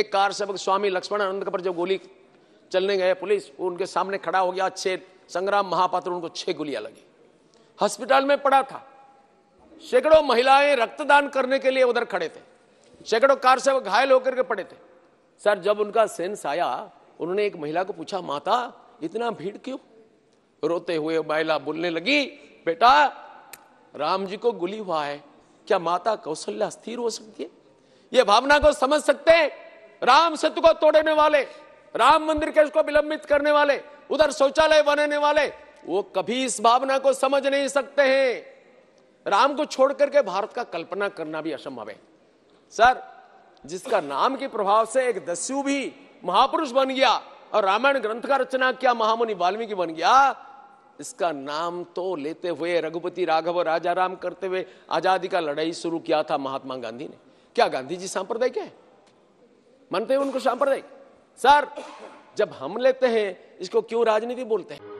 एक कार सेवक स्वामी लक्ष्मण आनंद पर जब गोली चलने गए पुलिस वो उनके सामने खड़ा हो गया छह संग्राम महापात्र उनको छह गोलियां लगी हॉस्पिटल में पड़ा था सैकड़ों महिलाएं रक्तदान करने के लिए उधर खड़े थे सैकड़ों कार सेवक घायल होकर के पड़े थे सर जब उनका सेंस आया उन्होंने एक महिला को पूछा माता इतना भीड़ क्यों रोते हुए महिला बोलने लगी बेटा राम जी को गुली हुआ है क्या माता कौशल्या स्थिर हो सकती है यह भावना को समझ सकते हैं राम सेतु को तोड़ने वाले राम मंदिर के उसको विलंबित करने वाले उधर शौचालय बनाने वाले वो कभी इस भावना को समझ नहीं सकते हैं राम को छोड़ करके भारत का कल्पना करना भी असंभव है सर जिसका नाम के प्रभाव से एक दस्यु भी महापुरुष बन गया और रामायण ग्रंथ का रचना किया महामुनि वाल्मीकि बन गया इसका नाम तो लेते हुए रघुपति राघव राजा राम करते हुए आजादी का लड़ाई शुरू किया था महात्मा गांधी ने क्या गांधी जी सांप्रदायिक है मानते हैं उनको सांप्रदायिक सर जब हम लेते हैं इसको क्यों राजनीति बोलते हैं